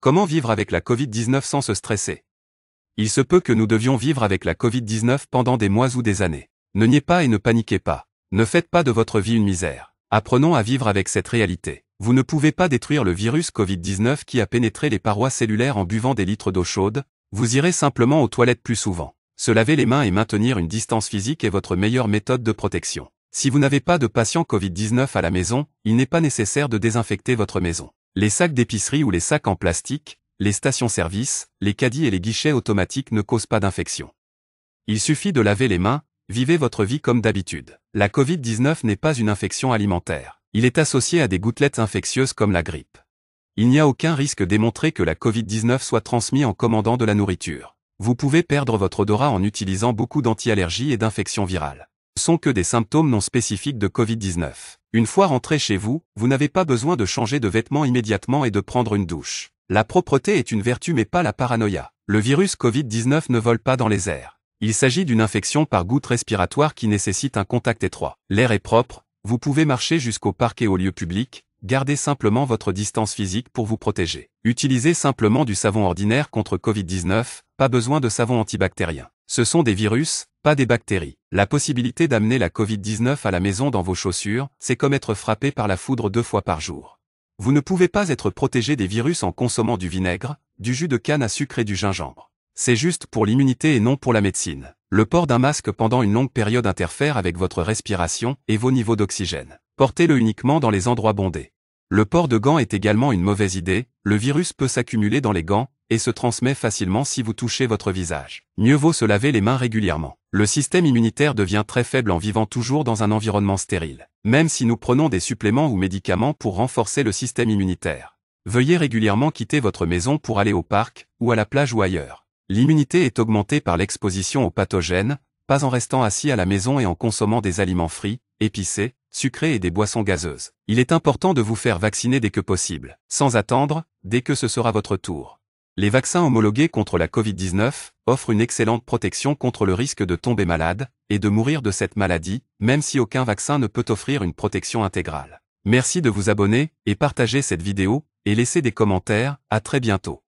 Comment vivre avec la Covid-19 sans se stresser Il se peut que nous devions vivre avec la Covid-19 pendant des mois ou des années. Ne niez pas et ne paniquez pas. Ne faites pas de votre vie une misère. Apprenons à vivre avec cette réalité. Vous ne pouvez pas détruire le virus Covid-19 qui a pénétré les parois cellulaires en buvant des litres d'eau chaude, vous irez simplement aux toilettes plus souvent. Se laver les mains et maintenir une distance physique est votre meilleure méthode de protection. Si vous n'avez pas de patient Covid-19 à la maison, il n'est pas nécessaire de désinfecter votre maison. Les sacs d'épicerie ou les sacs en plastique, les stations-service, les caddies et les guichets automatiques ne causent pas d'infection. Il suffit de laver les mains, vivez votre vie comme d'habitude. La Covid-19 n'est pas une infection alimentaire. Il est associé à des gouttelettes infectieuses comme la grippe. Il n'y a aucun risque démontré que la Covid-19 soit transmise en commandant de la nourriture. Vous pouvez perdre votre odorat en utilisant beaucoup d'anti-allergies et d'infections virales. Ce sont que des symptômes non spécifiques de Covid-19. Une fois rentré chez vous, vous n'avez pas besoin de changer de vêtements immédiatement et de prendre une douche. La propreté est une vertu mais pas la paranoïa. Le virus Covid-19 ne vole pas dans les airs. Il s'agit d'une infection par goutte respiratoire qui nécessite un contact étroit. L'air est propre, vous pouvez marcher jusqu'au parc et aux lieu public, Gardez simplement votre distance physique pour vous protéger. Utilisez simplement du savon ordinaire contre Covid-19, pas besoin de savon antibactérien. Ce sont des virus, pas des bactéries. La possibilité d'amener la Covid-19 à la maison dans vos chaussures, c'est comme être frappé par la foudre deux fois par jour. Vous ne pouvez pas être protégé des virus en consommant du vinaigre, du jus de canne à sucre et du gingembre. C'est juste pour l'immunité et non pour la médecine. Le port d'un masque pendant une longue période interfère avec votre respiration et vos niveaux d'oxygène portez-le uniquement dans les endroits bondés. Le port de gants est également une mauvaise idée, le virus peut s'accumuler dans les gants, et se transmet facilement si vous touchez votre visage. Mieux vaut se laver les mains régulièrement. Le système immunitaire devient très faible en vivant toujours dans un environnement stérile, même si nous prenons des suppléments ou médicaments pour renforcer le système immunitaire. Veuillez régulièrement quitter votre maison pour aller au parc, ou à la plage ou ailleurs. L'immunité est augmentée par l'exposition aux pathogènes, pas en restant assis à la maison et en consommant des aliments frits, épicés, sucrées et des boissons gazeuses. Il est important de vous faire vacciner dès que possible, sans attendre, dès que ce sera votre tour. Les vaccins homologués contre la Covid-19 offrent une excellente protection contre le risque de tomber malade et de mourir de cette maladie, même si aucun vaccin ne peut offrir une protection intégrale. Merci de vous abonner et partager cette vidéo et laisser des commentaires, à très bientôt.